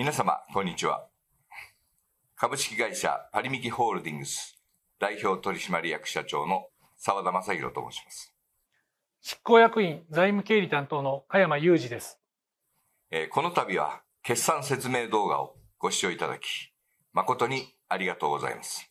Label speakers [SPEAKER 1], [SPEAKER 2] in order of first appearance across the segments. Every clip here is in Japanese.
[SPEAKER 1] 皆様、こんにちは。株式会社パリミキホールディングス代表取締役社長の澤田正宏と申しま
[SPEAKER 2] す。執行役員財務経理担当の加山雄二です。
[SPEAKER 1] えー、この度は決算説明動画をご視聴いただき、誠にありがとうございます。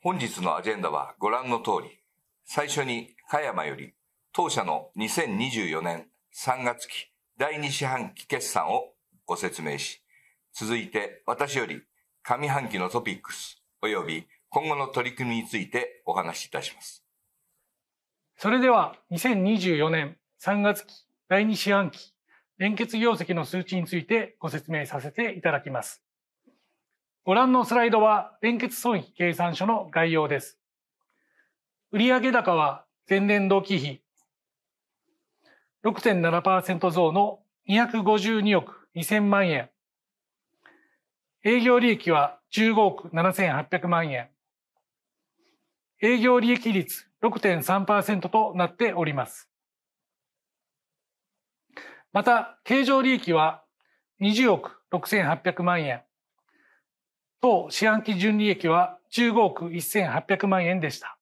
[SPEAKER 1] 本日のアジェンダはご覧の通り、最初に加山より当社の2024年3月期第2四半期決算をご説明し、続いて私より上半期のトピックス及び今後の取り組みについてお話しいたします。
[SPEAKER 2] それでは2024年3月期第2四半期連結業績の数値についてご説明させていただきます。ご覧のスライドは連結損益計算書の概要です。売上高は前年同期比6.7%増の252億2000万円。営業利益は15億7800万円。営業利益率6.3%となっております。また、経常利益は20億6800万円。当四半期純利益は15億1800万円でした。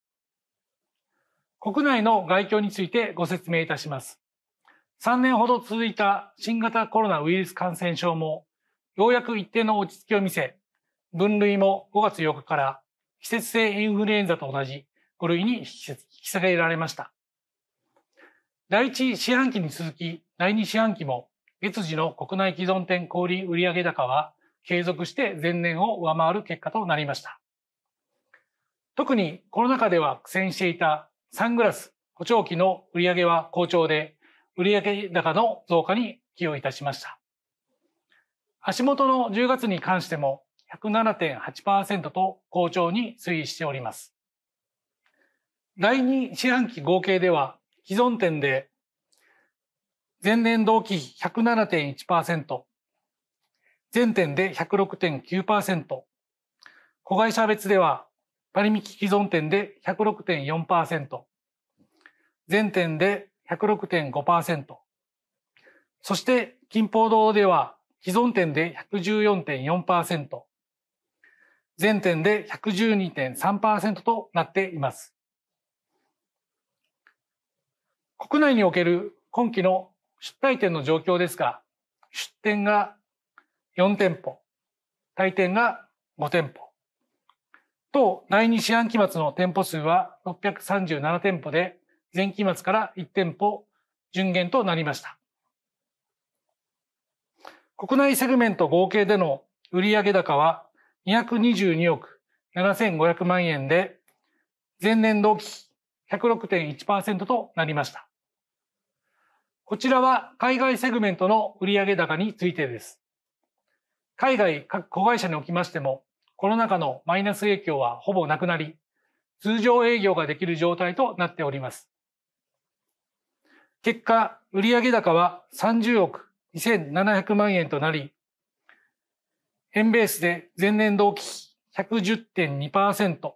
[SPEAKER 2] 国内の外況についてご説明いたします。3年ほど続いた新型コロナウイルス感染症もようやく一定の落ち着きを見せ、分類も5月8日から季節性インフルエンザと同じ5類に引き下げられました。第1四半期に続き、第2四半期も月次の国内既存店小売売上高は継続して前年を上回る結果となりました。特にコロナ禍では苦戦していたサングラス、補聴器の売上は好調で、売上高の増加に寄与いたしました。足元の10月に関しても107.8%と好調に推移しております。第2四半期合計では既存店で前年同期比107.1%、全店で106.9%、子会社別ではパリミキ既存店で106.4%、全店で106.5%。そして金報堂では既存店で114.4%、全店で112.3%となっています。国内における今期の出退店の状況ですが、出店が4店舗、退店が5店舗、と第2四半期末の店舗数は637店舗で、前期末から1店舗順減となりました。国内セグメント合計での売上高は222億7500万円で、前年同期106.1%となりました。こちらは海外セグメントの売上高についてです。海外各子会社におきましても、コロナ禍のマイナス影響はほぼなくなり、通常営業ができる状態となっております。結果、売上高は30億2700万円となり、円ベースで前年同期比110.2%、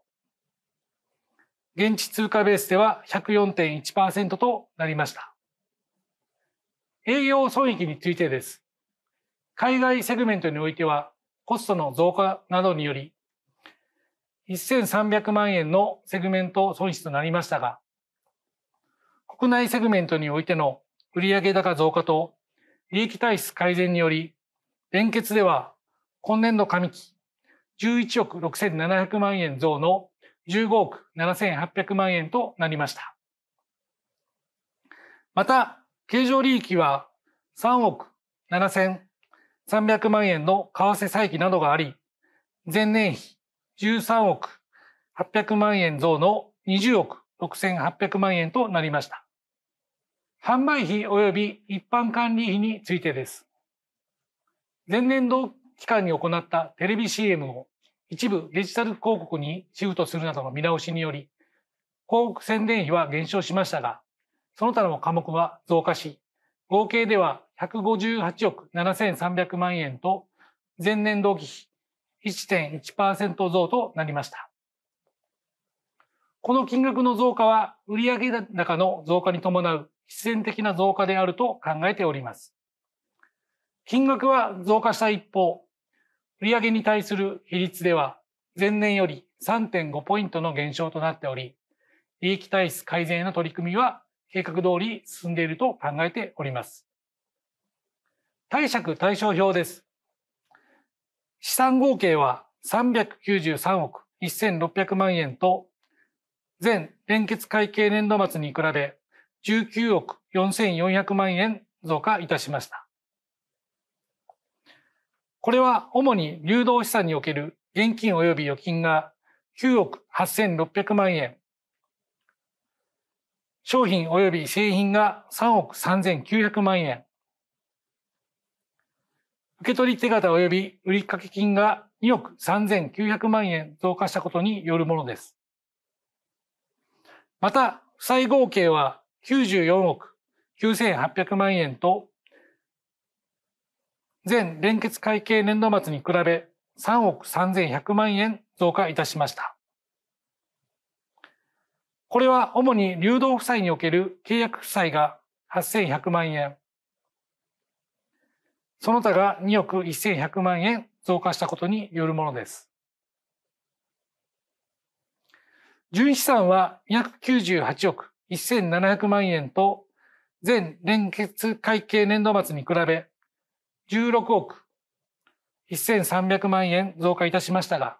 [SPEAKER 2] 現地通貨ベースでは104.1%となりました。営業損益についてです。海外セグメントにおいては、コストの増加などにより、1300万円のセグメント損失となりましたが、国内セグメントにおいての売上高増加と利益体質改善により、連結では今年度上期11億6700万円増の15億7800万円となりました。また、経常利益は3億7300万円の為替差益などがあり、前年比13億800万円増の20億6800万円となりました。販売費及び一般管理費についてです。前年度期間に行ったテレビ CM を一部デジタル広告にシフトするなどの見直しにより、広告宣伝費は減少しましたが、その他の科目は増加し、合計では158億7300万円と、前年同期比1.1%増となりました。この金額の増加は、売上高の増加に伴う必然的な増加であると考えております。金額は増加した一方、売上に対する比率では前年より3.5ポイントの減少となっており、利益体質改善への取り組みは計画通り進んでいると考えております。貸借対照表です。資産合計は393億1600万円と、全連結会計年度末に比べ19億4400万円増加いたしました。これは主に流動資産における現金及び預金が9億8600万円、商品及び製品が3億3900万円、受取手形及び売掛金が2億3900万円増加したことによるものです。また、負債合計は94億9800万円と全連結会計年度末に比べ3億3100万円増加いたしました。これは主に流動負債における契約負債が8100万円、その他が2億1100万円増加したことによるものです。純資産は298億1700万円と全連結会計年度末に比べ16億1300万円増加いたしましたが、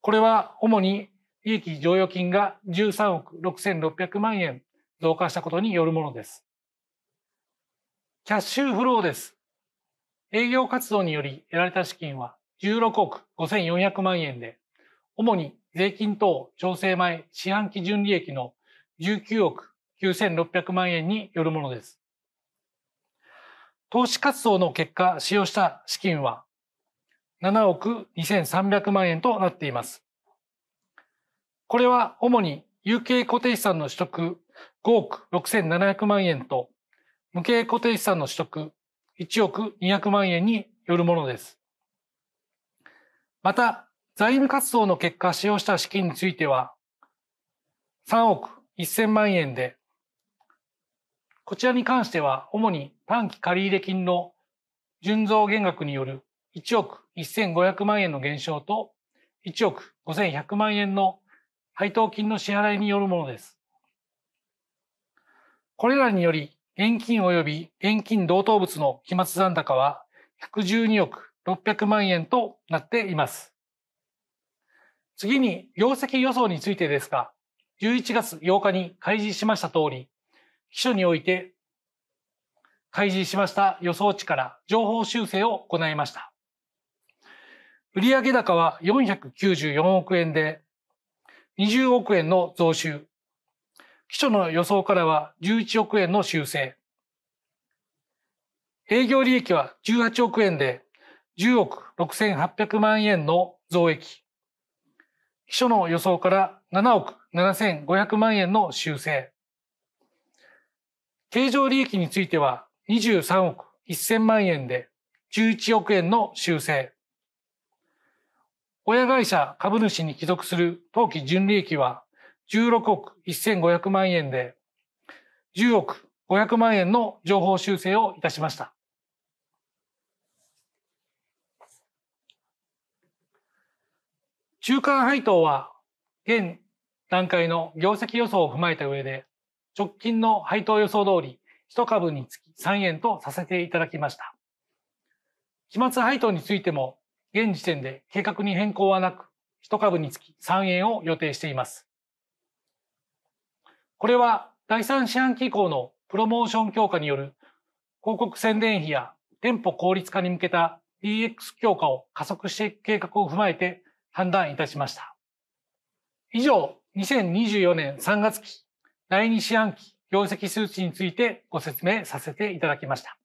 [SPEAKER 2] これは主に利益剰余金が13億6600万円増加したことによるものです。キャッシュフローです。営業活動により得られた資金は16億5400万円で、主に税金等調整前四半期純利益の19億9600万円によるものです。投資活動の結果使用した資金は7億2300万円となっています。これは主に有形固定資産の取得5億6700万円と無形固定資産の取得1億200万円によるものです。また、財務活動の結果使用した資金については、3億1000万円で、こちらに関しては主に短期借入金の純増減額による1億1500万円の減少と1億5100万円の配当金の支払いによるものです。これらにより、現金及び現金同等物の期末残高は112億600万円となっています。次に業績予想についてですが、11月8日に開示しました通り、秘書において開示しました予想値から情報修正を行いました。売上高は494億円で、20億円の増収。基礎の予想からは11億円の修正。営業利益は18億円で、10億6800万円の増益。秘書の予想から7億7500万円の修正。経常利益については23億1000万円で11億円の修正。親会社株主に帰属する当期純利益は16億1500万円で10億500万円の情報修正をいたしました。中間配当は現段階の業績予想を踏まえた上で直近の配当予想通り1株につき3円とさせていただきました。期末配当についても現時点で計画に変更はなく1株につき3円を予定しています。これは第3四半期以降のプロモーション強化による広告宣伝費や店舗効率化に向けた DX 強化を加速していく計画を踏まえて判断いたしました。以上、2024年3月期第2四半期業績数値についてご説明させていただきました。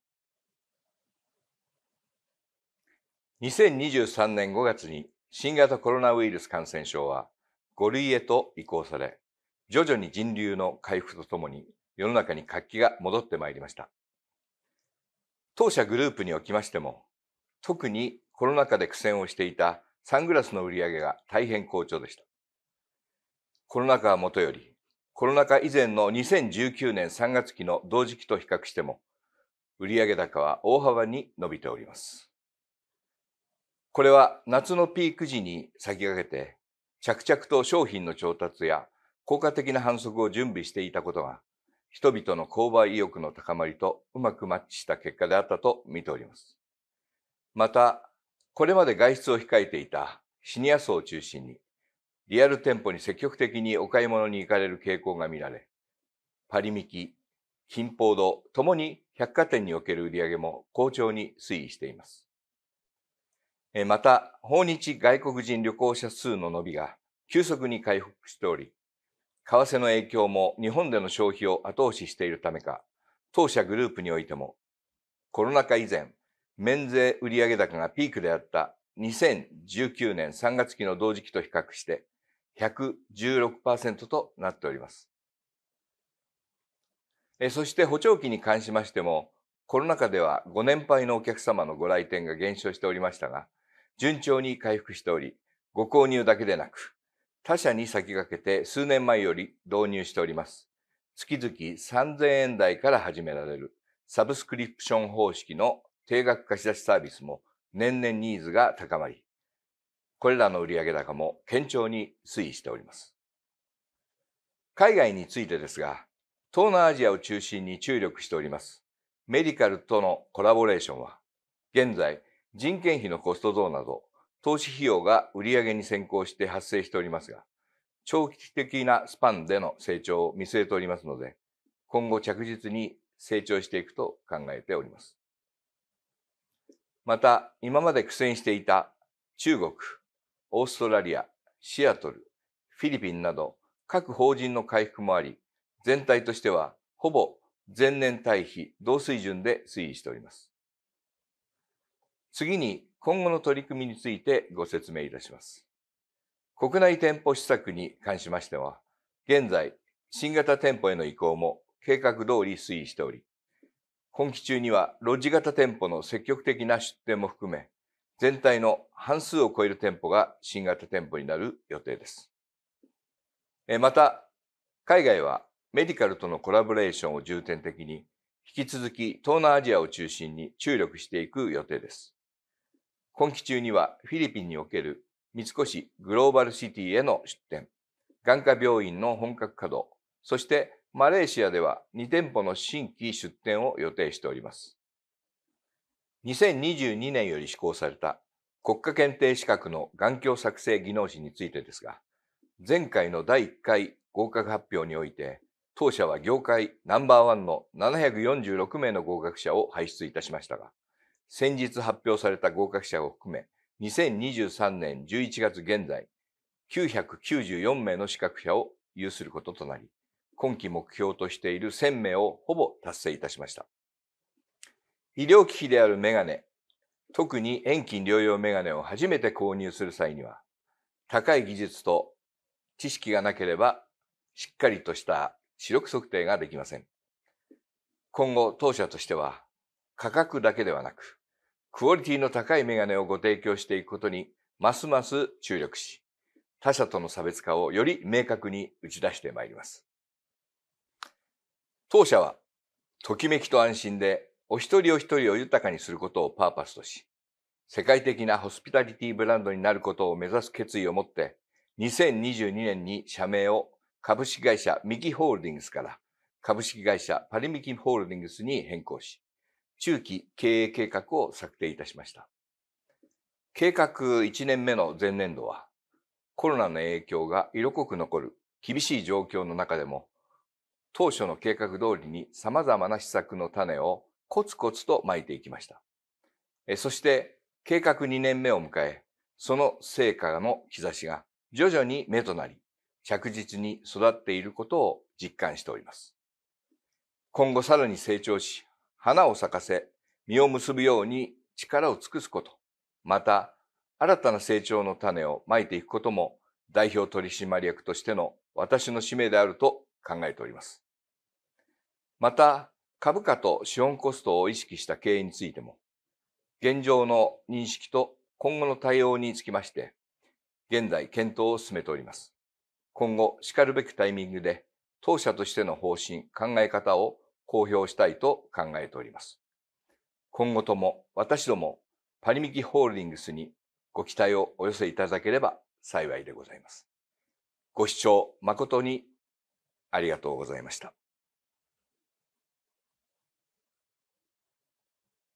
[SPEAKER 1] 2023年5月に新型コロナウイルス感染症は5類へと移行され、徐々に人流の回復とともに世の中に活気が戻ってまいりました。当社グループにおきましても、特にコロナ禍で苦戦をしていたサングラスの売り上げが大変好調でした。コロナ禍はもとより、コロナ禍以前の2019年3月期の同時期と比較しても、売上高は大幅に伸びております。これは夏のピーク時に先駆けて、着々と商品の調達や効果的な反則を準備していたことが、人々の購買意欲の高まりとうまくマッチした結果であったと見ております。また、これまで外出を控えていたシニア層を中心に、リアル店舗に積極的にお買い物に行かれる傾向が見られ、パリミキ、金ードともに百貨店における売り上げも好調に推移しています。また、訪日外国人旅行者数の伸びが急速に回復しており、為替の影響も日本での消費を後押ししているためか、当社グループにおいても、コロナ禍以前、免税売上高がピークであった2019年3月期の同時期と比較して116%となっております。そして補聴器に関しましても、コロナ禍ではご年配のお客様のご来店が減少しておりましたが、順調に回復しており、ご購入だけでなく、他社に先駆けて数年前より導入しております。月々3000円台から始められるサブスクリプション方式の定額貸し出しサービスも年々ニーズが高まり、これらの売上高も堅調に推移しております。海外についてですが、東南アジアを中心に注力しておりますメディカルとのコラボレーションは、現在人件費のコスト増など投資費用が売上に先行して発生しておりますが、長期的なスパンでの成長を見据えておりますので、今後着実に成長していくと考えております。また、今まで苦戦していた中国、オーストラリア、シアトル、フィリピンなど各法人の回復もあり、全体としてはほぼ前年対比同水準で推移しております。次に今後の取り組みについてご説明いたします。国内店舗施策に関しましては、現在、新型店舗への移行も計画通り推移しており、今期中にはロジ型店舗の積極的な出店も含め、全体の半数を超える店舗が新型店舗になる予定です。また、海外はメディカルとのコラボレーションを重点的に、引き続き東南アジアを中心に注力していく予定です。今期中にはフィリピンにおける三越グローバルシティへの出店、眼科病院の本格稼働、そしてマレーシアでは2店舗の新規出店を予定しております。2022年より施行された国家検定資格の眼鏡作成技能士についてですが、前回の第1回合格発表において、当社は業界ナンバーワンの746名の合格者を輩出いたしましたが、先日発表された合格者を含め、2023年11月現在、994名の資格者を有することとなり、今期目標としている1000名をほぼ達成いたしました。医療機器であるメガネ、特に遠近療養メガネを初めて購入する際には、高い技術と知識がなければ、しっかりとした視力測定ができません。今後、当社としては、価格だけではなく、クオリティの高いメガネをご提供していくことに、ますます注力し、他社との差別化をより明確に打ち出してまいります。当社は、ときめきと安心で、お一人お一人を豊かにすることをパーパスとし、世界的なホスピタリティブランドになることを目指す決意を持って、2022年に社名を株式会社ミキホールディングスから株式会社パリミキホールディングスに変更し、中期経営計画を策定いたしました。計画1年目の前年度は、コロナの影響が色濃く残る厳しい状況の中でも、当初の計画通りに様々な施策の種をコツコツとまいていきました。そして計画2年目を迎え、その成果の兆しが徐々に目となり、着実に育っていることを実感しております。今後さらに成長し、花を咲かせ、実を結ぶように力を尽くすこと、また新たな成長の種をまいていくことも代表取締役としての私の使命であると考えております。また、株価と資本コストを意識した経営についても、現状の認識と今後の対応につきまして、現在検討を進めております。今後、しかるべきタイミングで、当社としての方針、考え方を公表したいと考えております。今後とも私どもパリミキホールディングスにご期待をお寄せいただければ幸いでございます。ご視聴誠にありがとうございました。